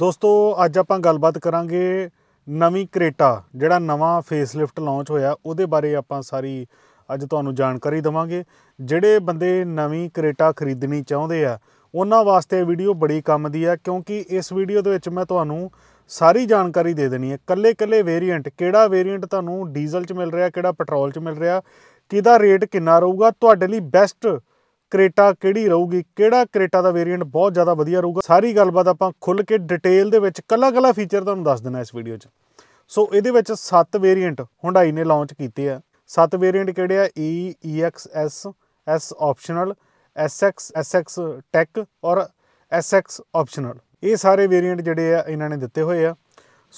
ਦੋਸਤੋ ਅੱਜ ਆਪਾਂ ਗੱਲਬਾਤ ਕਰਾਂਗੇ ਨਵੀਂ ਕ੍ਰੇਟਾ ਜਿਹੜਾ ਨਵਾਂ ਫੇਸਲਿਫਟ ਲਾਂਚ ਹੋਇਆ ਉਹਦੇ ਬਾਰੇ ਆਪਾਂ ਸਾਰੀ ਅੱਜ ਤੁਹਾਨੂੰ ਜਾਣਕਾਰੀ ਦਵਾਂਗੇ ਜਿਹੜੇ ਬੰਦੇ ਨਵੀਂ ਕ੍ਰੇਟਾ ਖਰੀਦਣੀ ਚਾਹੁੰਦੇ ਆ ਉਹਨਾਂ ਵਾਸਤੇ ਵੀਡੀਓ ਬੜੀ ਕੰਮ ਦੀ ਆ ਕਿਉਂਕਿ ਇਸ ਵੀਡੀਓ ਦੇ ਵਿੱਚ ਮੈਂ ਤੁਹਾਨੂੰ ਸਾਰੀ ਜਾਣਕਾਰੀ ਦੇ ਦੇਣੀ ਹੈ ਕੱਲੇ-ਕੱਲੇ ਵੇਰੀਐਂਟ ਕਿਹੜਾ ਵੇਰੀਐਂਟ ਤੁਹਾਨੂੰ ਡੀਜ਼ਲ 'ਚ ਮਿਲ ਰਿਹਾ ਕਿਹੜਾ ਪੈਟਰੋਲ 'ਚ ਮਿਲ ਰਿਹਾ ਕਿਹਦਾ ਰੇਟ ਕਿੰਨਾ ਰਹੂਗਾ ਤੁਹਾਡੇ ਲਈ ਬੈਸਟ ਕ੍ਰੇਟਾ ਕਿਹੜੀ ਰਹੂਗੀ ਕਿਹੜਾ ਕ੍ਰੇਟਾ ਦਾ ਵੇਰੀਐਂਟ ਬਹੁਤ ਜ਼ਿਆਦਾ ਵਧੀਆ ਰਹੂਗਾ ਸਾਰੀ ਗੱਲਬਾਤ ਆਪਾਂ ਖੁੱਲ ਕੇ ਡਿਟੇਲ ਦੇ ਵਿੱਚ ਕੱਲਾ-ਕੱਲਾ ਫੀਚਰ ਤੁਹਾਨੂੰ ਦੱਸ ਦੇਣਾ ਇਸ ਵੀਡੀਓ 'ਚ ਸੋ ਇਹਦੇ ਵਿੱਚ 7 ਵੇਰੀਐਂਟ ਹੁੰਡਾਈ ਨੇ ਲਾਂਚ ਕੀਤੇ ਆ 7 ਵੇਰੀਐਂਟ ਕਿਹੜੇ ਆ E EXS S optional SX SX tech ਔਰ SX ਆਪਸ਼ਨਲ ਇਹ ਸਾਰੇ ਵੇਰੀਐਂਟ ਜਿਹੜੇ ਆ ਇਹਨਾਂ ਨੇ ਦਿੱਤੇ ਹੋਏ ਆ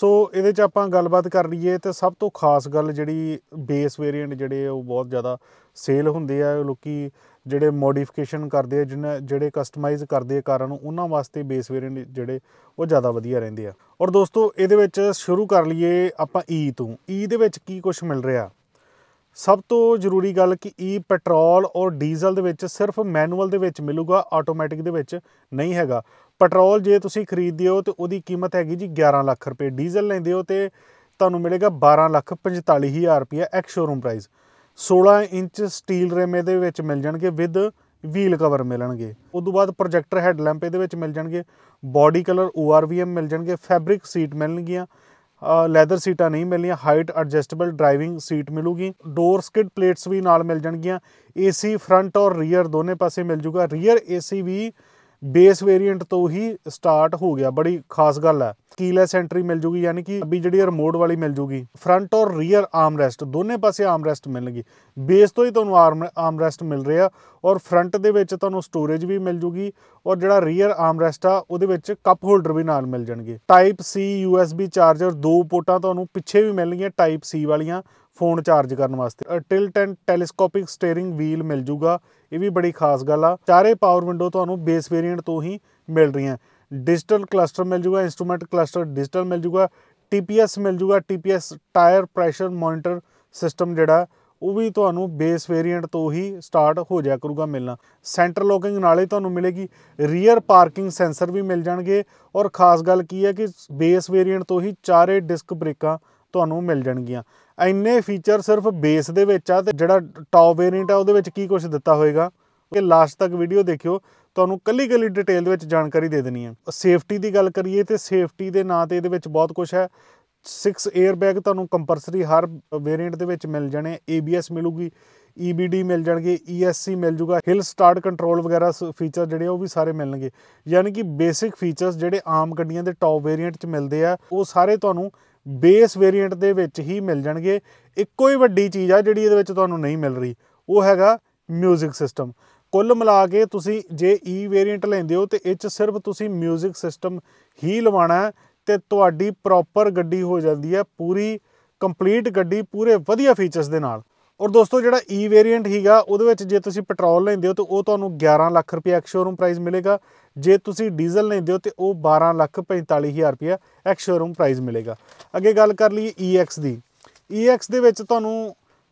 ਸੋ ਇਹਦੇ 'ਚ ਆਪਾਂ ਗੱਲਬਾਤ ਕਰ ਲਈਏ ਤੇ ਸਭ ਤੋਂ ਖਾਸ ਗੱਲ ਜਿਹੜੀ ਬੇਸ ਵੇਰੀਐਂਟ ਜਿਹੜੇ ਉਹ ਬਹੁਤ ਜ਼ਿਆਦਾ ਸੇਲ ਹੁੰਦੇ ਆ ਲੋਕੀ ਜਿਹੜੇ ਮੋਡੀਫਿਕੇਸ਼ਨ ਕਰਦੇ ਆ ਜਿਹਨਾਂ ਜਿਹੜੇ ਕਸਟਮਾਈਜ਼ ਕਰਦੇ ਆ ਕਾਰਾਂ ਨੂੰ ਉਹਨਾਂ ਵਾਸਤੇ ਬੇਸ ਵੇਰੀਐਂਟ ਜਿਹੜੇ ਉਹ ਜ਼ਿਆਦਾ ਵਧੀਆ ਰਹਿੰਦੇ ਆ ਔਰ ਦੋਸਤੋ ਇਹਦੇ ਵਿੱਚ ਸ਼ੁਰੂ ਕਰ ਲਈਏ ਆਪਾਂ ਈ e ਤੋਂ ਈ e ਦੇ ਵਿੱਚ ਕੀ ਕੁਝ ਮਿਲ ਰਿਹਾ ਸਭ ਤੋਂ ਜ਼ਰੂਰੀ ਗੱਲ ਕਿ ਈ e ਪੈਟਰੋਲ ਔਰ ਡੀਜ਼ਲ ਦੇ ਵਿੱਚ ਸਿਰਫ ਮੈਨੂਅਲ ਦੇ ਵਿੱਚ ਮਿਲੂਗਾ ਆਟੋਮੈਟਿਕ ਦੇ ਵਿੱਚ ਨਹੀਂ ਹੈਗਾ ਪੈਟਰੋਲ ਜੇ ਤੁਸੀਂ ਖਰੀਦਦੇ ਹੋ ਤੇ ਉਹਦੀ ਕੀਮਤ ਹੈਗੀ ਜੀ 11 ਲੱਖ ਰੁਪਏ ਡੀਜ਼ਲ ਲੈਂਦੇ ਹੋ ਤੇ ਤੁਹਾਨੂੰ ਮਿਲੇਗਾ 12 ਲੱਖ 45 ਹਜ਼ਾਰ ਰੁਪਏ ex showroom price 16 inch steel rim ਦੇ ਵਿੱਚ ਮਿਲ ਜਾਣਗੇ ਵਿਦ ਵੀਲ ਕਵਰ ਮਿਲਣਗੇ ਉਸ ਤੋਂ ਬਾਅਦ ਪ੍ਰੋਜੈਕਟਰ ਹੈਡ ਲੈਂਪ ਇਹਦੇ ਵਿੱਚ ਮਿਲ ਜਾਣਗੇ ਬਾਡੀ ਕਲਰ ORVM ਮਿਲ ਜਾਣਗੇ ਫੈਬਰਿਕ ਸੀਟ ਮਿਲਣਗੀਆਂ ਲੈਦਰ ਸੀਟਾਂ ਨਹੀਂ ਮਿਲਣੀਆਂ ਹਾਈਟ ਐਡਜਸਟੇਬਲ ਡਰਾਈਵਿੰਗ ਸੀਟ ਮਿਲੂਗੀ ਡੋਰ ਸਕਿਡ ਪਲੇਟਸ ਵੀ ਨਾਲ ਮਿਲ ਜਾਣਗੀਆਂ ਏਸੀ ਫਰੰਟ ਔਰ ਰੀਅਰ ਦੋਨੇ ਪਾਸੇ ਮਿਲ ਜੂਗਾ ਰੀਅਰ ਏਸੀ ਵੀ ਬੇਸ ਵੇਰੀਐਂਟ ਤੋਂ ਹੀ ਸਟਾਰਟ ਹੋ ਗਿਆ ਬੜੀ ਖਾਸ ਗੱਲ ਹੈ ਕੀਲੈਸ ਐਂਟਰੀ ਮਿਲ ਜੂਗੀ ਯਾਨੀ ਕਿ ਅੱਬੀ ਜਿਹੜੀ ਰਿਮੋਟ ਵਾਲੀ ਮਿਲ ਜੂਗੀ ਫਰੰਟ ਔਰ ਰੀਅਰ ਆਰਮ ਰੈਸਟ ਦੋਨੇ ਪਾਸੇ ਆਰਮ ਰੈਸਟ ਮਿਲਣਗੀ ਬੇਸ ਤੋਂ ਹੀ ਤੁਹਾਨੂੰ ਆਰਮ ਆਰਮ ਰੈਸਟ ਮਿਲ ਰਿਹਾ ਔਰ ਫਰੰਟ ਦੇ ਵਿੱਚ ਤੁਹਾਨੂੰ ਸਟੋਰੇਜ ਵੀ ਮਿਲ ਜੂਗੀ ਔਰ ਜਿਹੜਾ ਰੀਅਰ ਆਰਮ ਰੈਸਟ ਆ ਉਹਦੇ ਵਿੱਚ ਕੱਪ ਹੋਲਡਰ ਵੀ ਨਾਲ ਮਿਲ ਜਾਣਗੇ ਟਾਈਪ ਸੀ ਯੂਐਸਬੀ ਚਾਰਜਰ ਦੋ ਪੋਰਟਾਂ ਤੁਹਾਨੂੰ ਪਿੱਛੇ ਵੀ ਮਿਲਣਗੀਆਂ ਟਾਈਪ ਸੀ ਵਾਲੀਆਂ ਫੋਨ ਚਾਰਜ ਕਰਨ ਵਾਸਤੇ tilt and telescopic steering wheel ਮਿਲ ਜੂਗਾ ਇਹ ਵੀ ਬੜੀ ਖਾਸ ਗੱਲ ਆ ਚਾਰੇ ਪਾਵਰ ਵਿੰਡੋ ਤੁਹਾਨੂੰ ਬੇਸ ਵੇਰੀਐਂਟ ਤੋਂ ਹੀ ਮਿਲ ਰਹੀਆਂ ਡਿਜੀਟਲ ਕਲਸਟਰ ਮਿਲ ਜੂਗਾ ਇਨਸਟਰੂਮੈਂਟ ਕਲਸਟਰ ਡਿਜੀਟਲ ਮਿਲ ਜੂਗਾ ਟੀਪੀਐਸ ਮਿਲ ਜੂਗਾ TPS tyre pressure monitor system ਜਿਹੜਾ ਉਹ ਵੀ ਤੁਹਾਨੂੰ ਬੇਸ ਵੇਰੀਐਂਟ ਤੋਂ ਹੀ ਸਟਾਰਟ ਹੋ ਜਾਇਆ ਕਰੂਗਾ ਮਿਲਣਾ ਸੈਂਟਰ ਲੋਕਿੰਗ ਨਾਲੇ ਤੁਹਾਨੂੰ ਮਿਲੇਗੀ ਰੀਅਰ ਪਾਰਕਿੰਗ ਸੈਂਸਰ ਵੀ ਮਿਲ ਜਾਣਗੇ ਔਰ ਖਾਸ ਗੱਲ ਕੀ ਹੈ ਕਿ ਬੇਸ ਵੇਰੀਐਂਟ ਤੋਂ ਹੀ ਚਾਰੇ ਡਿਸਕ ਬ੍ਰੇਕਾਂ ਤੁਹਾਨੂੰ ਮਿਲ ਜਾਣਗੀਆਂ ਐਨੇ ਫੀਚਰ ਸਿਰਫ ਬੇਸ ਦੇ ਵਿੱਚ ਆ ਤੇ ਜਿਹੜਾ ਟੌਪ ਵੇਰੀਐਂਟ ਆ ਉਹਦੇ ਵਿੱਚ ਕੀ ਕੁਝ ਦਿੱਤਾ ਹੋਏਗਾ ਕਿ ਲਾਸਟ ਤੱਕ ਵੀਡੀਓ ਦੇਖਿਓ ਤੁਹਾਨੂੰ ਕੱਲੀ ਕੱਲੀ ਡਿਟੇਲ ਦੇ ਵਿੱਚ ਜਾਣਕਾਰੀ ਦੇ ਦੇਣੀ ਹੈ ਸੇਫਟੀ ਦੀ ਗੱਲ ਕਰੀਏ ਤੇ ਸੇਫਟੀ ਦੇ ਨਾਂ ਤੇ ਇਹਦੇ ਵਿੱਚ ਬਹੁਤ ਕੁਝ ਹੈ 6 에어ਬੈਗ ਤੁਹਾਨੂੰ ਕੰਪਲਸਰੀ ਹਰ ਵੇਰੀਐਂਟ ਦੇ ਵਿੱਚ ਮਿਲ ਜਾਣੇ ABS ਮਿਲੂਗੀ EBD ਮਿਲ ਜਾਣਗੇ ESC ਮਿਲ ਜੂਗਾ ਹਿਲ ਸਟਾਰਟ ਕੰਟਰੋਲ ਵਗੈਰਾ ਫੀਚਰ ਜਿਹੜੇ ਉਹ ਵੀ ਸਾਰੇ ਮਿਲਣਗੇ ਯਾਨੀ ਕਿ ਬੇਸਿਕ ਫੀਚਰਸ ਜਿਹੜੇ ਆਮ ਗੱਡੀਆਂ ਦੇ ਟੌਪ ਵੇਰੀਐਂਟ 'ਚ ਮਿਲਦੇ ਆ ਉਹ ਸਾਰੇ ਤੁਹਾਨੂੰ ਬੇਸ ਵੇਰੀਐਂਟ ਦੇ ਵਿੱਚ ਹੀ ਮਿਲ ਜਾਣਗੇ ਇੱਕੋ ਹੀ ਵੱਡੀ ਚੀਜ਼ ਆ ਜਿਹੜੀ ਇਹਦੇ ਵਿੱਚ ਤੁਹਾਨੂੰ ਨਹੀਂ ਮਿਲ ਰਹੀ ਉਹ ਹੈਗਾ 뮤직 ਸਿਸਟਮ ਕੁੱਲ ਮਿਲਾ ਕੇ ਤੁਸੀਂ ਜੇ ਈ e ਵੇਰੀਐਂਟ ਲੈਂਦੇ ਹੋ ਤੇ ਇਹ ਚ ਸਿਰਫ ਤੁਸੀਂ 뮤직 ਸਿਸਟਮ ਹੀ ਲਵਾਣਾ ਤੇ ਤੁਹਾਡੀ ਪ੍ਰੋਪਰ ਗੱਡੀ ਹੋ ਜਾਂਦੀ ਹੈ ਪੂਰੀ ਕੰਪਲੀਟ ਗੱਡੀ ਪੂਰੇ ਵਧੀਆ ਫੀਚਰਸ ਦੇ ਨਾਲ ਔਰ ਦੋਸਤੋ ਜਿਹੜਾ E ਵੇਰੀਐਂਟ ਹੀਗਾ ਉਹਦੇ ਵਿੱਚ ਜੇ ਤੁਸੀਂ ਪੈਟਰੋਲ ਲੈਂਦੇ ਹੋ ਤਾਂ ਉਹ ਤੁਹਾਨੂੰ 11 ਲੱਖ ਰੁਪਏ ਐਕਸ ਸ਼ੋਰੂਮ ਪ੍ਰਾਈਸ ਮਿਲੇਗਾ ਜੇ ਤੁਸੀਂ ਡੀਜ਼ਲ ਲੈਂਦੇ ਹੋ ਤੇ ਉਹ 12 ਲੱਖ 45000 ਰੁਪਏ ਐਕਸ ਸ਼ੋਰੂਮ ਪ੍ਰਾਈਸ ਮਿਲੇਗਾ ਅੱਗੇ ਗੱਲ ਕਰ ਲਈਏ EX ਦੀ EX ਦੇ ਵਿੱਚ ਤੁਹਾਨੂੰ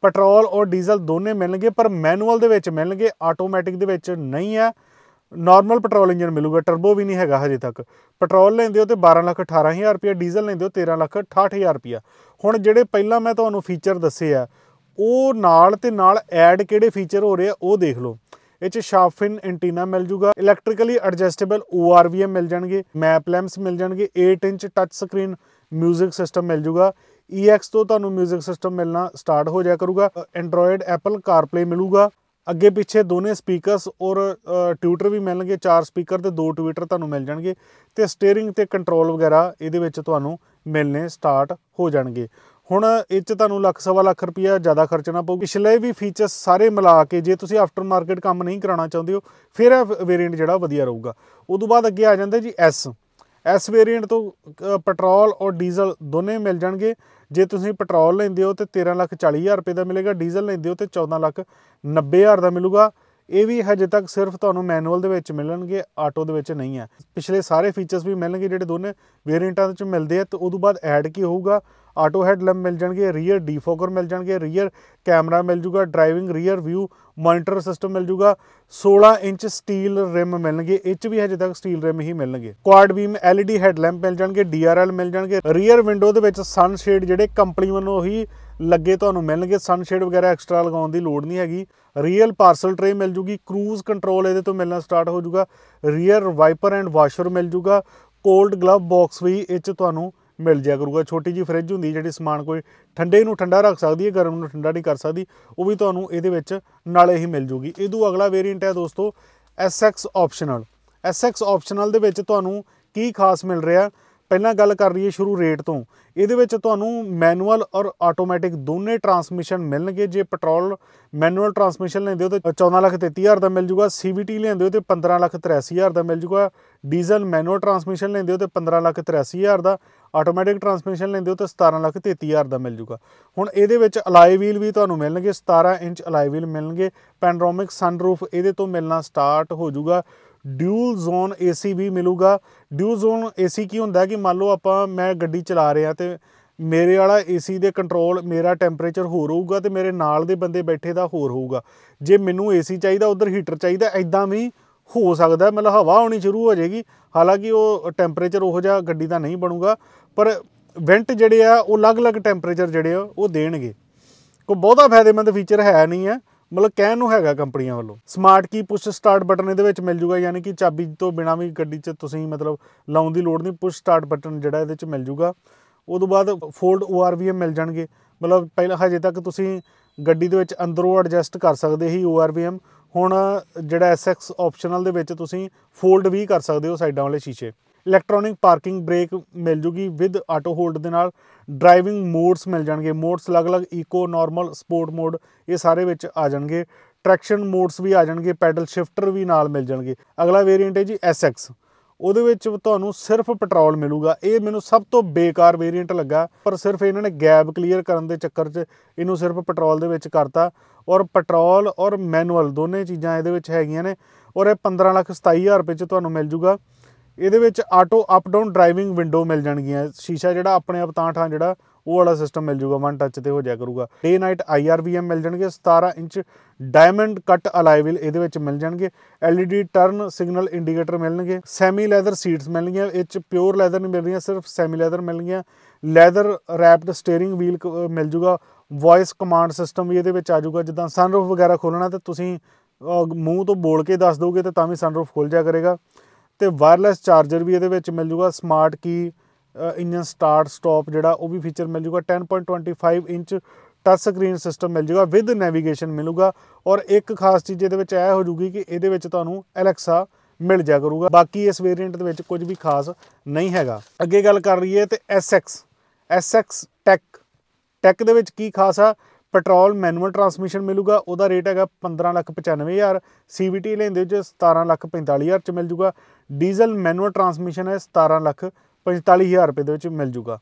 ਪੈਟਰੋਲ ਔਰ ਡੀਜ਼ਲ ਦੋਨੇ ਮਿਲਣਗੇ ਪਰ ਮੈਨੂਅਲ ਦੇ ਵਿੱਚ ਮਿਲਣਗੇ ਆਟੋਮੈਟਿਕ ਦੇ ਵਿੱਚ ਨਹੀਂ ਹੈ ਨਾਰਮਲ ਪੈਟਰੋਲ ਇੰਜਨ ਮਿਲੂਗਾ ਟਰਬੋ ਵੀ ਨਹੀਂ ਹੈਗਾ ਹਜੇ ਤੱਕ ਪੈਟਰੋਲ ਲੈਂਦੇ ਹੋ ਤੇ 12 ਲੱਖ 18000 ਰੁਪਏ ਡੀਜ਼ਲ ਲੈਂਦੇ ਹੋ 13 ਲੱਖ 68000 ਰੁਪਏ ਹੁਣ ਜਿਹੜੇ ਪਹਿਲਾਂ ਮੈਂ ਤੁਹਾਨੂੰ ਫੀਚਰ ਦੱਸੇ ਆ ਉਹ ਨਾਲ ਤੇ ਨਾਲ ਐਡ ਕਿਹੜੇ ਫੀਚਰ ਹੋ ਰਹੇ ਆ ਉਹ ਦੇਖ ਲਓ ਇਹ ਚ ਸ਼ਾਫਿਨ ਐਂਟੀਨਾ ਮਿਲ ਜੂਗਾ ਇਲੈਕਟ੍ਰਿਕਲੀ ਐਡਜਸਟੇਬਲ ORVM ਮਿਲ ਜਾਣਗੇ ਮੈਪ ਲੈਂਪਸ ਮਿਲ ਜਾਣਗੇ 8 ਇੰਚ ਟੱਚ ਸਕਰੀਨ 뮤직 ਸਿਸਟਮ ਮਿਲ ਜੂਗਾ EX ਤੋਂ ਤੁਹਾਨੂੰ 뮤직 ਸਿਸਟਮ ਮਿਲਣਾ ਸਟਾਰਟ ਹੋ ਜਾਇਆ ਕਰੂਗਾ ਐਂਡਰੋਇਡ ਐਪਲ CarPlay ਮਿਲੂਗਾ ਅੱਗੇ ਪਿੱਛੇ ਦੋਨੇ ਸਪੀਕਰਸ ਔਰ ਟਿਊਟਰ ਵੀ ਮਿਲਣਗੇ ਚਾਰ ਸਪੀਕਰ ਤੇ ਦੋ ਟਵੀਟਰ ਤੁਹਾਨੂੰ ਮਿਲ ਜਾਣਗੇ ਤੇ ਸਟੀering ਤੇ ਕੰਟਰੋਲ ਵਗੈਰਾ ਇਹਦੇ ਵਿੱਚ ਤੁਹਾਨੂੰ ਮਿਲਨੇ ਸਟਾਰਟ ਹੋ ਜਾਣਗੇ ਹੁਣ ਇਹ ਚ ਤੁਹਾਨੂੰ ਲੱਖ ਸਵਾ ਲੱਖ ਰੁਪਇਆ ਜ਼ਿਆਦਾ ਖਰਚਣਾ ਪਊ ਪਿਛਲੇ ਵੀ ਫੀਚਰਸ ਸਾਰੇ ਮਿਲਾ ਕੇ ਜੇ ਤੁਸੀਂ ਆਫਟਰ ਮਾਰਕੀਟ ਕੰਮ ਨਹੀਂ ਕਰਾਉਣਾ ਚਾਹੁੰਦੇ ਹੋ ਫਿਰ ਇਹ ਵੇਰੀਐਂਟ ਜਿਹੜਾ ਵਧੀਆ ਰਹੂਗਾ ਉਸ ਤੋਂ ਬਾਅਦ ਅੱਗੇ ਆ ਜਾਂਦਾ ਜੀ ਐਸ ਐਸ ਵੇਰੀਐਂਟ ਤੋਂ ਪੈਟਰੋਲ ਔਰ ਡੀਜ਼ਲ ਦੋਨੇ ਮਿਲ ਜਾਣਗੇ ਜੇ ਤੁਸੀਂ ਪੈਟਰੋਲ ਲੈਂਦੇ ਹੋ ਤੇ 13 ਲੱਖ 40 ਹਜ਼ਾਰ ਰੁਪਏ ਦਾ ਮਿਲੇਗਾ ਡੀਜ਼ਲ ਲੈਂਦੇ ਹੋ ਤੇ 14 ਲੱਖ 90 ਹਜ਼ਾਰ ਦਾ ਮਿਲੂਗਾ ਇਹ ਵੀ ਹਜੇ ਤੱਕ ਸਿਰਫ ਤੁਹਾਨੂੰ ਮੈਨੂਅਲ ਦੇ ਵਿੱਚ ਮਿਲਣਗੇ ਆਟੋ ਦੇ ਵਿੱਚ ਨਹੀਂ ਹੈ ਪਿਛਲੇ ਸਾਰੇ ਫੀਚਰਸ ਵੀ ਮਿਲਣਗੇ ਜਿਹੜੇ ਦੋਨੇ ਵੇਰੀਐਂਟਾਂ ਦੇ ਵਿੱਚ ਮਿਲਦੇ ਆ ਤੇ ਉਸ ਤੋਂ ਬਾਅਦ ਐਡ ਕੀ ਹੋਊਗਾ ਆਟੋ ਹੈਡ ਲੈਂਪ ਮਿਲ ਜਾਣਗੇ ਰੀਅਰ ਡੀਫੋਕਰ ਮਿਲ ਜਾਣਗੇ ਰੀਅਰ ਕੈਮਰਾ ਮਿਲ ਜੂਗਾ driving rear view monitor system ਮਿਲ ਜੂਗਾ 16 ਇੰਚ ਸਟੀਲ ਰਿਮ ਮਿਲਣਗੇ ਇਹ ਚ ਵੀ ਹਜੇ ਤੱਕ ਸਟੀਲ ਰਿਮ ਹੀ ਮਿਲਣਗੇ ਕੁਆਡ ਬੀਮ LED ਲੈਂਪ ਮਿਲ ਜਾਣਗੇ DRL ਮਿਲ ਜਾਣਗੇ ਰੀਅਰ ਵਿੰਡੋ ਦੇ ਵਿੱਚ ਸਨ ਸ਼ੇਡ ਜਿਹੜੇ ਕੰਪਨੀ ਵੱਲੋਂ ਹੀ ਲੱਗੇ ਤੁਹਾਨੂੰ ਮਿਲਣਗੇ ਸਨ ਸ਼ੇਡ ਵਗੈਰਾ ਐਕਸਟਰਾ ਲਗਾਉਣ ਦੀ ਲੋੜ ਨਹੀਂ ਹੈਗੀ ਰੀਅਲ ਪਾਰਸਲ ਟ੍ਰੇ ਮਿਲ ਜੂਗੀ ਕਰੂਜ਼ ਕੰਟਰੋਲ ਇਹਦੇ ਤੋਂ ਮਿਲਣਾ ਸਟਾਰਟ ਹੋ ਜੂਗਾ ਰੀਅਰ ਵਾਈਪਰ ਐਂਡ ਵਾਸ਼ਰ ਮਿਲ ਜੂਗਾ ਕੋਲਡ ਗਲਵ ਬਾਕਸ ਵੀ ਇਹ ਚ ਤੁਹਾਨੂੰ ਮਿਲ ਜਾ ਕਰੂਗਾ ਛੋਟੀ ਜੀ ਫ੍ਰਿਜ ਹੁੰਦੀ ਜਿਹੜੀ ਸਮਾਨ ਕੋਈ ਠੰਡੇ ਨੂੰ ਠੰਡਾ ਰੱਖ ਸਕਦੀ ਹੈ ਗਰਮ ਨੂੰ ਠੰਡਾ ਨਹੀਂ ਕਰ ਸਕਦੀ ਉਹ ਵੀ ਤੁਹਾਨੂੰ ਇਹਦੇ ਵਿੱਚ ਨਾਲੇ ਹੀ ਮਿਲ ਜੂਗੀ ਇਹਦੂ ਅਗਲਾ ਵੇਰੀਐਂਟ ਹੈ ਦੋਸਤੋ SX ਆਪਸ਼ਨਲ SX ਆਪਸ਼ਨਲ ਦੇ ਵਿੱਚ ਤੁਹਾਨੂੰ ਕੀ ਖਾਸ ਮਿਲ ਰਿਹਾ ਪਹਿਲਾਂ ਗੱਲ ਕਰ ਲਈਏ ਸ਼ੁਰੂ ਰੇਟ ਤੋਂ ਇਹਦੇ ਵਿੱਚ ਤੁਹਾਨੂੰ ਮੈਨੂਅਲ ਔਰ ਆਟੋਮੈਟਿਕ ਦੋਨੇ ਟਰਾਂਸਮਿਸ਼ਨ ਮਿਲਣਗੇ ਜੇ ਪੈਟਰੋਲ ਮੈਨੂਅਲ ਟਰਾਂਸਮਿਸ਼ਨ ਲੈਂਦੇ ਹੋ ਤਾਂ 14 ਲੱਖ 33000 ਦਾ ਮਿਲ ਜੂਗਾ ਸੀਵੀਟੀ ਲੈਂਦੇ ਹੋ ਤੇ 15 ਲੱਖ 83000 ਦਾ ਮਿਲ ਜੂਗਾ ਡੀਜ਼ਲ ਮੈਨੂਅਲ ਟਰਾਂਸਮਿਸ਼ਨ ਲੈਂਦੇ ਹੋ ਤਾਂ 15 ਲੱਖ ਦਾ ਆਟੋਮੈਟਿਕ ਟਰਾਂਸਮਿਸ਼ਨ ਲੈਂਦੇ ਹੋ ਤਾਂ 17 ਲੱਖ 33000 ਦਾ ਮਿਲ ਜੂਗਾ ਹੁਣ ਇਹਦੇ ਵਿੱਚ ਅਲਾਈ ਵੀਲ ਵੀ ਤੁਹਾਨੂੰ ਮਿਲਣਗੇ 17 ਇੰਚ ਅਲਾਈ ਵੀਲ ਮਿਲਣਗੇ ਪੈਨਰੋਮਿਕ ਸਨਰੂਫ ਇਹਦੇ ਤੋਂ ਮਿਲਣਾ ਸਟਾਰਟ ਹੋ ਜੂਗਾ ਡਿਊਲ ਜ਼ੋਨ ਏਸੀ ਵੀ ਮਿਲੂਗਾ ਡਿਊਲ ਜ਼ੋਨ ਏਸੀ ਕੀ ਹੁੰਦਾ ਕਿ ਮੰਨ ਲਓ ਆਪਾਂ ਮੈਂ ਗੱਡੀ ਚਲਾ ਰਿਹਾ ਤੇ ਮੇਰੇ ਵਾਲਾ ਏਸੀ ਦੇ ਕੰਟਰੋਲ ਮੇਰਾ ਟੈਂਪਰੇਚਰ ਹੋਰ ਹੋਊਗਾ ਤੇ ਮੇਰੇ ਨਾਲ ਦੇ ਬੰਦੇ ਬੈਠੇ ਦਾ ਹੋਰ ਹੋਊਗਾ ਜੇ ਮੈਨੂੰ ਏਸੀ ਚਾਹੀਦਾ ਉਧਰ ਹੀਟਰ ਚਾਹੀਦਾ ਐਦਾਂ ਵੀ ਹੋ ਸਕਦਾ ਮਤਲਬ ਹਵਾ ਆਉਣੀ ਸ਼ੁਰੂ ਹੋ ਜਾਏਗੀ ਹਾਲਾਂਕਿ ਉਹ ਟੈਂਪਰੇਚਰ ਉਹ ਜਿਹਾ ਗੱਡੀ ਦਾ ਨਹੀਂ ਬਣੂਗਾ ਪਰ ਵੈਂਟ ਜਿਹੜੇ ਆ ਉਹ ਅਲੱਗ-ਅਲੱਗ ਟੈਂਪਰੇਚਰ ਜਿਹੜੇ ਆ ਉਹ ਦੇਣਗੇ ਕੋ ਬਹੁਤਾ ਫਾਇਦੇਮੰਦ ਫੀਚਰ ਹੈ ਨਹੀਂ ਆ ਮਤਲਬ ਕਹਿਣ ਨੂੰ ਹੈਗਾ ਕੰਪਨੀਆਂ ਵੱਲੋਂ smart key push start button ਇਹਦੇ ਵਿੱਚ ਮਿਲ ਜੂਗਾ ਯਾਨੀ ਕਿ ਚਾਬੀ ਤੋਂ ਬਿਨਾ ਵੀ ਗੱਡੀ 'ਚ ਤੁਸੀਂ ਮਤਲਬ ਲਾਉਣ ਦੀ ਲੋੜ ਨਹੀਂ ਪੁਸ਼ ਸਟਾਰਟ ਬਟਨ ਜਿਹੜਾ ਇਹਦੇ 'ਚ ਮਿਲ ਜੂਗਾ ਉਦੋਂ ਬਾਅਦ ਫੋਲਡ ORVM ਮਿਲ ਜਾਣਗੇ ਮਤਲਬ ਪਹਿਲਾਂ ਹਜੇ ਤੱਕ ਤੁਸੀਂ ਗੱਡੀ ਦੇ ਵਿੱਚ ਅੰਦਰੋਂ ਐਡਜਸਟ ਕਰ ਸਕਦੇ ਸੀ ORVM ਹੁਣ ਜਿਹੜਾ SX ਆਪਸ਼ਨਲ ਦੇ ਵਿੱਚ ਤੁਸੀਂ ਫੋਲਡ ਵੀ ਕਰ ਸਕਦੇ ਹੋ ਸਾਈਡਾਂ ਵਾਲੇ ਸ਼ੀਸ਼ੇ ਇਲੈਕਟ੍ਰੋਨਿਕ ਪਾਰਕਿੰਗ ਬ੍ਰੇਕ ਮਿਲ ਜੂਗੀ ਵਿਦ ਆਟੋ ਹੋਲਡ ਦੇ ਨਾਲ ਡਰਾਈਵਿੰਗ ਮੋਡਸ ਮਿਲ ਜਾਣਗੇ ਮੋਡਸ ਅਲੱਗ-ਅਲੱਗ ਈਕੋ ਨਾਰਮਲ ਸਪੋਰਟ ਮੋਡ ਇਹ ਸਾਰੇ ਵਿੱਚ ਆ ਜਾਣਗੇ ਟਰੈਕਸ਼ਨ ਮੋਡਸ ਵੀ ਆ ਜਾਣਗੇ ਪੈਡਲ ਸ਼ਿਫਟਰ ਵੀ ਨਾਲ ਮਿਲ ਜਾਣਗੇ ਅਗਲਾ ਵੇਰੀਐਂਟ ਹੈ ਜੀ ਐਸਐਕਸ ਉਹਦੇ ਵਿੱਚ ਤੁਹਾਨੂੰ ਸਿਰਫ ਪੈਟਰੋਲ ਮਿਲੂਗਾ ਇਹ ਮੈਨੂੰ ਸਭ ਤੋਂ ਬੇਕਾਰ ਵੇਰੀਐਂਟ ਲੱਗਾ ਪਰ ਸਿਰਫ ਇਹਨਾਂ ਨੇ ਗੈਪ ਕਲੀਅਰ ਕਰਨ ਦੇ ਚੱਕਰ 'ਚ ਇਹਨੂੰ ਸਿਰਫ ਪੈਟਰੋਲ ਦੇ ਵਿੱਚ ਕਰਤਾ ਔਰ ਪੈਟਰੋਲ ਔਰ ਮੈਨੂਅਲ ਦੋਨੇ ਚੀਜ਼ਾਂ ਇਹਦੇ ਵਿੱਚ ਹੈਗੀਆਂ ਨੇ ਔਰ ਇਹ 15 ਲੱਖ ਹਜ਼ਾਰ ਰੁਪਏ 'ਚ ਤੁਹਾਨੂੰ ਮਿਲ ਜੂਗਾ ਇਹਦੇ ਵਿੱਚ auto up down driving window ਮਿਲ ਜਾਣਗੀਆਂ ਸ਼ੀਸ਼ਾ ਜਿਹੜਾ ਆਪਣੇ ਆਪ ਤਾਂ ਠਾਂ ਜਿਹੜਾ ਉਹ ਵਾਲਾ ਸਿਸਟਮ ਮਿਲ ਜਾਊਗਾ ਵਨ ਟੱਚ ਤੇ ਹੋ ਜਾਇਆ ਕਰੂਗਾ ਡੇ ਨਾਈਟ ਆਈਆਰਵੀਐਮ ਮਿਲ ਜਾਣਗੇ 17 ਇੰਚ ਡਾਇਮੰਡ ਕੱਟ ਅਲਾਈਵਲ ਇਹਦੇ ਵਿੱਚ ਮਿਲ ਜਾਣਗੇ ਐਲਈਡੀ ਟਰਨ ਸਿਗਨਲ ਇੰਡੀਕੇਟਰ ਮਿਲਣਗੇ ਸੈਮੀ ਲੈਦਰ ਸੀਟਸ ਮਿਲਣਗੀਆਂ ਇਹ ਚ ਪਿਓਰ ਲੈਦਰ ਨਹੀਂ ਮਿਲ ਰਹੀਆਂ ਸਿਰਫ ਸੈਮੀ ਲੈਦਰ ਮਿਲਣਗੀਆਂ ਲੈਦਰ ਰੈਪਡ ਸਟੀering ਵੀਲ ਮਿਲ ਜਾਊਗਾ ਵੌਇਸ ਕਮਾਂਡ ਸਿਸਟਮ ਵੀ ਇਹਦੇ ਵਿੱਚ ਆ ਜਾਊਗਾ ਜਿੱਦਾਂ ਸਨਰੂਫ ਵਗੈਰਾ ਖੋਲਣਾ ਤੇ ਤੁਸੀਂ ਮੂੰਹ ਤੋਂ ਬੋਲ ਕੇ ਦੱਸ ਦੋਗੇ ਤੇ ਤਾਂ ਵੀ ਸਨਰੂਫ ਖੁੱਲ ਜਾ ਕਰੇਗਾ ਤੇ ਵਾਇਰਲੈਸ ਚਾਰਜਰ ਵੀ ਇਹਦੇ ਵਿੱਚ ਮਿਲ ਜੂਗਾ smart key engine start stop ਜਿਹੜਾ ਉਹ ਵੀ ਫੀਚਰ ਮਿਲ ਜੂਗਾ 10.25 ਇੰਚ ਟੱਚ ਸਕਰੀਨ ਸਿਸਟਮ ਮਿਲ ਜੂਗਾ ਵਿਦ ਨੈਵੀਗੇਸ਼ਨ ਮਿਲੂਗਾ ਔਰ ਇੱਕ ਖਾਸ ਚੀਜ਼ ਇਹਦੇ ਵਿੱਚ ਆਇਆ ਹੋ ਜੂਗੀ ਕਿ ਇਹਦੇ ਵਿੱਚ ਤੁਹਾਨੂੰ ਐਲੈਕਸਾ ਮਿਲ ਜਾ ਕਰੂਗਾ ਬਾਕੀ ਇਸ ਵੇਰੀਐਂਟ ਦੇ ਵਿੱਚ ਕੁਝ ਵੀ ਖਾਸ ਨਹੀਂ ਹੈਗਾ ਅੱਗੇ ਗੱਲ ਕਰ ਲਈਏ ਤੇ SX SX ਟੈਕ ਟੈਕ ਦੇ ਵਿੱਚ ਕੀ ਖਾਸ ਆ ਪੈਟਰੋਲ ਮੈਨੂਅਲ ਟਰਾਂਸਮਿਸ਼ਨ ਮਿਲੂਗਾ ਉਹਦਾ ਰੇਟ ਹੈਗਾ 15 ਲੱਖ ਹਜ਼ਾਰ ਸੀਵੀਟੀ ਲੈਂਦੇ ਜੇ 17 ਲੱਖ ਹਜ਼ਾਰ ਚ ਮਿਲ ਜੂਗਾ ਡੀਜ਼ਲ ਮੈਨੂਅਲ ਟਰਾਂਸਮਿਸ਼ਨ ਹੈ 17 ਲੱਖ ਹਜ਼ਾਰ ਰੁਪਏ ਦੇ ਵਿੱਚ ਮਿਲ ਜੂਗਾ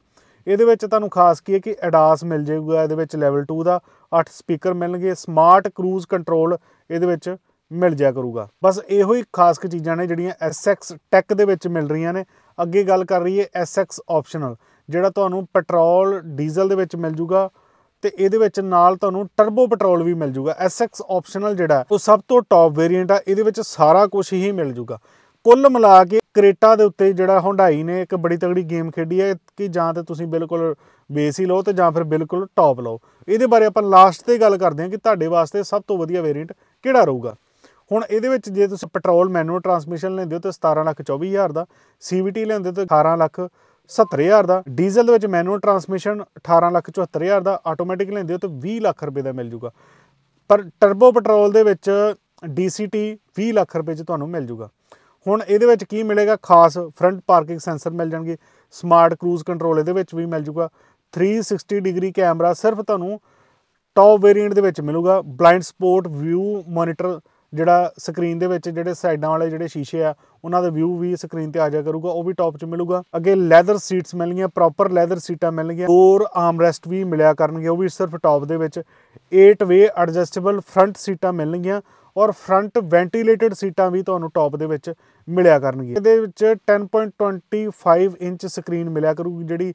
ਇਹਦੇ ਵਿੱਚ ਤੁਹਾਨੂੰ ਖਾਸ ਕੀ ਹੈ ਕਿ ਐਡਾਸ ਮਿਲ ਜਾਊਗਾ ਇਹਦੇ ਵਿੱਚ ਲੈਵਲ 2 ਦਾ 8 ਸਪੀਕਰ ਮਿਲਣਗੇ ਸਮਾਰਟ ਕਰੂਜ਼ ਕੰਟਰੋਲ ਇਹਦੇ ਵਿੱਚ ਮਿਲ ਜਾ ਕਰੂਗਾ ਬਸ ਇਹੋ ਹੀ ਖਾਸ ਕੁ ਚੀਜ਼ਾਂ ਨੇ ਜਿਹੜੀਆਂ SX ਟੈਕ ਦੇ ਵਿੱਚ ਮਿਲ ਰਹੀਆਂ ਨੇ ਅੱਗੇ ਗੱਲ ਕਰ ਰਹੀ ਹੈ SX ਆਪਸ਼ਨਲ ਜਿਹੜਾ ਤੁਹਾਨੂੰ ਪੈਟਰੋਲ ਡੀਜ਼ਲ ਦੇ ਵਿੱਚ ਮਿਲ ਜੂਗਾ ਤੇ ਇਹਦੇ ਵਿੱਚ ਨਾਲ ਤੁਹਾਨੂੰ ਟਰਬੋ ਪੈਟਰੋਲ ਵੀ ਮਿਲ ਜੂਗਾ SX ਆਪਸ਼ਨਲ ਜਿਹੜਾ ਉਹ ਸਭ ਤੋਂ ਟੌਪ ਵੇਰੀਐਂਟ ਆ ਇਹਦੇ ਵਿੱਚ ਸਾਰਾ ਕੁਝ ਹੀ ਮਿਲ ਜੂਗਾ ਕੁੱਲ ਮਿਲਾ ਕੇ ਕ੍ਰੇਟਾ ਦੇ ਉੱਤੇ ਜਿਹੜਾ ਹੁੰਡਾਈ ਨੇ ਇੱਕ ਬੜੀ ਤਗੜੀ ਗੇਮ ਖੇਡੀ ਹੈ ਕਿ ਜਾਂ ਤੇ ਤੁਸੀਂ ਬਿਲਕੁਲ ਬੇਸ ਹੀ ਲਓ ਤੇ ਜਾਂ ਫਿਰ ਬਿਲਕੁਲ ਟੌਪ ਲਓ ਇਹਦੇ ਬਾਰੇ ਆਪਾਂ ਲਾਸਟ ਤੇ ਗੱਲ ਕਰਦੇ ਹਾਂ ਕਿ ਤੁਹਾਡੇ ਵਾਸਤੇ ਸਭ ਤੋਂ ਵਧੀਆ ਵੇਰੀਐਂਟ ਕਿਹੜਾ ਰਹੂਗਾ ਹੁਣ ਇਹਦੇ ਵਿੱਚ ਜੇ ਤੁਸੀਂ ਪੈਟਰੋਲ ਮੈਨੂਅਲ ਟਰਾਂਸਮਿਸ਼ਨ ਲੈਂਦੇ ਹੋ ਤੇ 17 ਲੱਖ 24 ਹਜ਼ਾਰ ਦਾ ਸੀਵੀਟੀ ਲੈਂਦੇ ਤੇ 18 ਲੱਖ 70000 ਦਾ ਡੀਜ਼ਲ ਦੇ ਵਿੱਚ ਮੈਨੂਅਲ ਟਰਾਂਸਮਿਸ਼ਨ 18 ਲੱਖ 74000 ਦਾ ਆਟੋਮੈਟਿਕ ਲੈਂਦੇ ਹੋ ਤਾਂ 20 ਲੱਖ ਰੁਪਏ ਦਾ ਮਿਲ ਜੂਗਾ ਪਰ ਟਰਬੋ ਪੈਟਰੋਲ ਦੇ ਵਿੱਚ ਡੀਸੀਟੀ 20 ਲੱਖ ਰੁਪਏ 'ਚ ਤੁਹਾਨੂੰ ਮਿਲ ਜੂਗਾ ਹੁਣ ਇਹਦੇ ਵਿੱਚ ਕੀ ਮਿਲੇਗਾ ਖਾਸ ਫਰੰਟ ਪਾਰਕਿੰਗ ਸੈਂਸਰ ਮਿਲ ਜਾਣਗੇ ਸਮਾਰਟ ਕਰੂਜ਼ ਕੰਟਰੋਲ ਇਹਦੇ ਵਿੱਚ ਵੀ ਮਿਲ ਜੂਗਾ 360 ਡਿਗਰੀ ਕੈਮਰਾ ਸਿਰਫ ਤੁਹਾਨੂੰ ਟੌਪ ਵੇਰੀਐਂਟ ਦੇ ਵਿੱਚ ਮਿਲੂਗਾ ਬਲਾਈਂਡ ਸਪੋਟ ਵਿਊ ਮੋਨੀਟਰ ਜਿਹੜਾ ਸਕਰੀਨ ਦੇ ਵਿੱਚ ਜਿਹੜੇ ਸਾਈਡਾਂ ਵਾਲੇ ਜਿਹੜੇ ਸ਼ੀਸ਼ੇ ਆ ਉਹਨਾਂ ਦਾ ਵਿਊ ਵੀ ਸਕਰੀਨ ਤੇ ਆ ਜਾ ਕਰੂਗਾ ਉਹ ਵੀ ਟੌਪ 'ਚ ਮਿਲੂਗਾ ਅੱਗੇ ਲੈਦਰ ਸੀਟਸ ਮਿਲਣਗੀਆਂ ਪ੍ਰੋਪਰ ਲੈਦਰ ਸੀਟਾਂ ਮਿਲਣਗੀਆਂ ਹੋਰ ਆਰਮ ਰੈਸਟ ਵੀ ਮਿਲਿਆ ਕਰਨਗੇ ਉਹ ਵੀ ਸਿਰਫ ਟੌਪ ਦੇ ਵਿੱਚ 8 ਵੇ ਐਡਜਸਟੇਬਲ ਫਰੰਟ ਸੀਟਾਂ ਮਿਲਣਗੀਆਂ ਔਰ ਫਰੰਟ ਵੈਂਟੀਲੇਟਡ ਸੀਟਾਂ ਵੀ ਤੁਹਾਨੂੰ ਟੌਪ ਦੇ ਵਿੱਚ ਮਿਲਿਆ ਕਰਨਗੀਆਂ ਇਹਦੇ ਵਿੱਚ 10.25 ਇੰਚ ਸਕਰੀਨ ਮਿਲਿਆ ਕਰੂਗੀ ਜਿਹੜੀ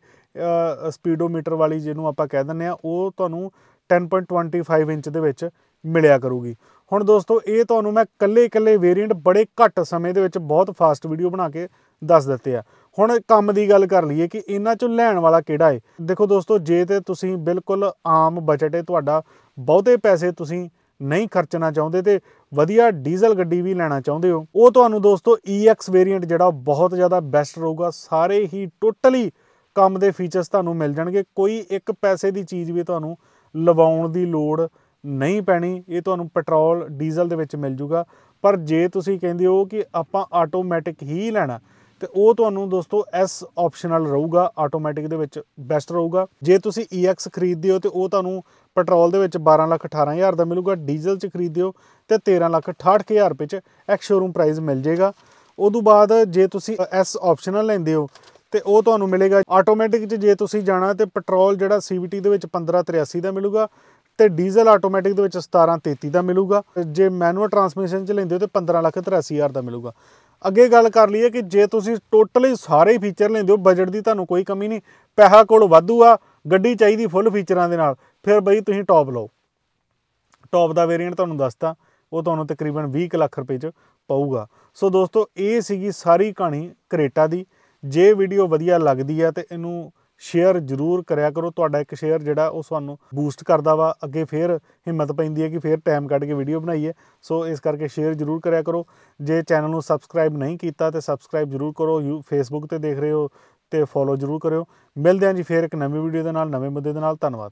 ਸਪੀਡੋਮੀਟਰ ਵਾਲੀ ਜਿਹਨੂੰ ਆਪਾਂ ਕਹਿ ਦਿੰਨੇ ਆ ਉਹ ਤੁਹਾਨੂੰ 10.25 ਇੰਚ ਦੇ ਵਿੱਚ ਮਿਲਿਆ ਕਰੂਗੀ ਹੁਣ ਦੋਸਤੋ ਇਹ ਤੁਹਾਨੂੰ ਮੈਂ ਕੱਲੇ-ਕੱਲੇ ਵੇਰੀਐਂਟ ਬੜੇ ਘੱਟ ਸਮੇਂ ਦੇ ਵਿੱਚ ਬਹੁਤ ਫਾਸਟ ਵੀਡੀਓ ਬਣਾ ਕੇ ਦੱਸ ਦਿੱਤੇ ਆ ਹੁਣ ਕੰਮ ਦੀ ਗੱਲ ਕਰ ਲਈਏ ਕਿ ਇਹਨਾਂ ਚੋਂ ਲੈਣ ਵਾਲਾ ਕਿਹੜਾ ਏ ਦੇਖੋ ਦੋਸਤੋ ਜੇ ਤੇ ਤੁਸੀਂ ਬਿਲਕੁਲ ਆਮ ਬਜਟ ਏ ਤੁਹਾਡਾ ਬਹੁਤੇ ਪੈਸੇ ਤੁਸੀਂ ਨਹੀਂ ਖਰਚਣਾ ਚਾਹੁੰਦੇ ਤੇ ਵਧੀਆ ਡੀਜ਼ਲ ਗੱਡੀ ਵੀ ਲੈਣਾ ਚਾਹੁੰਦੇ ਹੋ ਉਹ ਤੁਹਾਨੂੰ ਦੋਸਤੋ EX ਵੇਰੀਐਂਟ ਜਿਹੜਾ ਬਹੁਤ ਜ਼ਿਆਦਾ ਬੈਸਟ ਰਹੂਗਾ ਸਾਰੇ ਹੀ ਟੋਟਲੀ ਕੰਮ ਦੇ ਫੀਚਰਸ ਤੁਹਾਨੂੰ ਮਿਲ ਜਾਣਗੇ ਕੋਈ ਇੱਕ ਪੈਸੇ ਦੀ ਚੀਜ਼ ਵੀ ਤੁਹਾਨੂੰ ਲਵਾਉਣ ਦੀ ਲੋੜ ਨਹੀਂ ਪੈਣੀ ਇਹ ਤੁਹਾਨੂੰ ਪੈਟਰੋਲ ਡੀਜ਼ਲ ਦੇ ਵਿੱਚ ਮਿਲ ਜੂਗਾ ਪਰ ਜੇ ਤੁਸੀਂ ਕਹਿੰਦੇ ਹੋ ਕਿ ਆਪਾਂ ਆਟੋਮੈਟਿਕ ਹੀ ਲੈਣਾ ਤੇ ਉਹ ਤੁਹਾਨੂੰ ਦੋਸਤੋ ਐਸ ਆਪਸ਼ਨਲ ਰਹੂਗਾ ਆਟੋਮੈਟਿਕ ਦੇ ਵਿੱਚ ਬੈਸਟ ਰਹੂਗਾ ਜੇ ਤੁਸੀਂ EX ਖਰੀਦਦੇ ਹੋ ਤੇ ਉਹ ਤੁਹਾਨੂੰ ਪੈਟਰੋਲ ਦੇ ਵਿੱਚ 12 ਲੱਖ 18 ਹਜ਼ਾਰ ਦਾ ਮਿਲੂਗਾ ਡੀਜ਼ਲ 'ਚ ਖਰੀਦਦੇ ਹੋ ਤੇ 13 ਲੱਖ 68 ਹਜ਼ਾਰ ਰੁਪਏ 'ਚ ਐਕਸ ਸ਼ੋਰੂਮ ਪ੍ਰਾਈਸ ਮਿਲ ਜਾਏਗਾ ਉਦੋਂ ਬਾਅਦ ਜੇ ਤੁਸੀਂ ਐਸ ਆਪਸ਼ਨਲ ਲੈਂਦੇ ਹੋ ਤੇ ਉਹ ਤੁਹਾਨੂੰ ਮਿਲੇਗਾ ਆਟੋਮੈਟਿਕ 'ਚ ਜੇ ਤੁਸੀਂ ਜਾਣਾ ਤੇ ਪੈਟਰੋਲ ਜਿਹੜਾ ਸੀਵੀਟੀ ਦੇ ਵਿੱਚ 1583 ਦਾ ਮਿਲੂਗਾ ਤੇ ਡੀਜ਼ਲ ਆਟੋਮੈਟਿਕ ਦੇ ਵਿੱਚ 1733 ਦਾ ਮਿਲੂਗਾ ਜੇ ਮੈਨੂਅਲ ਟਰਾਂਸਮਿਸ਼ਨ ਚ ਲੈਂਦੇ ਹੋ ਤੇ 1583000 ਦਾ ਮਿਲੂਗਾ ਅੱਗੇ ਗੱਲ ਕਰ ਲਈਏ ਕਿ ਜੇ ਤੁਸੀਂ ਟੋਟਲੀ ਸਾਰੇ ਫੀਚਰ ਲੈਂਦੇ ਹੋ ਬਜਟ ਦੀ ਤੁਹਾਨੂੰ ਕੋਈ ਕਮੀ ਨਹੀਂ ਪੈਸਾ ਕੋਲ ਵਾਧੂ ਆ ਗੱਡੀ ਚਾਹੀਦੀ ਫੁੱਲ ਫੀਚਰਾਂ ਦੇ ਨਾਲ ਫਿਰ ਬਈ ਤੁਸੀਂ ਟੌਪ ਲਓ ਟੌਪ ਦਾ ਵੇਰੀਐਂਟ ਤੁਹਾਨੂੰ ਦੱਸਤਾ ਉਹ ਤੁਹਾਨੂੰ ਤਕਰੀਬਨ 20 ਲੱਖ ਰੁਪਏ 'ਚ ਪਾਊਗਾ ਸੋ ਦੋਸਤੋ ਇਹ ਸੀਗੀ ਸਾਰੀ ਕਹਾਣੀ ਕਰੇਟਾ ਦੀ ਜੇ ਵੀਡੀਓ ਵਧੀਆ ਲੱਗਦੀ ਆ ਤੇ ਇਹਨੂੰ ਸ਼ੇਅਰ ਜ਼ਰੂਰ ਕਰਿਆ ਕਰੋ ਤੁਹਾਡਾ ਇੱਕ ਸ਼ੇਅਰ ਜਿਹੜਾ ਉਹ ਤੁਹਾਨੂੰ ਬੂਸਟ ਕਰਦਾ ਵਾ ਅੱਗੇ ਫੇਰ ਹਿੰਮਤ ਪੈਂਦੀ ਹੈ ਕਿ ਫੇਰ ਟਾਈਮ ਕੱਢ ਕੇ ਵੀਡੀਓ ਬਣਾਈਏ ਸੋ ਇਸ ਕਰਕੇ ਸ਼ੇਅਰ ਜ਼ਰੂਰ ਕਰਿਆ ਕਰੋ ਜੇ ਚੈਨਲ ਨੂੰ ਸਬਸਕ੍ਰਾਈਬ ਨਹੀਂ ਕੀਤਾ ਤੇ ਸਬਸਕ੍ਰਾਈਬ ਜ਼ਰੂਰ ਕਰੋ ਫੇਸਬੁੱਕ ਤੇ ਦੇਖ ਰਹੇ ਹੋ ਤੇ ਫੋਲੋ ਜ਼ਰੂਰ ਕਰਿਓ ਮਿਲਦੇ ਹਾਂ ਜੀ ਫੇਰ ਇੱਕ ਨਵੀਂ ਵੀਡੀਓ ਦੇ ਨਾਲ ਨਵੇਂ ਮੁੱਦੇ ਦੇ ਨਾਲ ਧੰਨਵਾਦ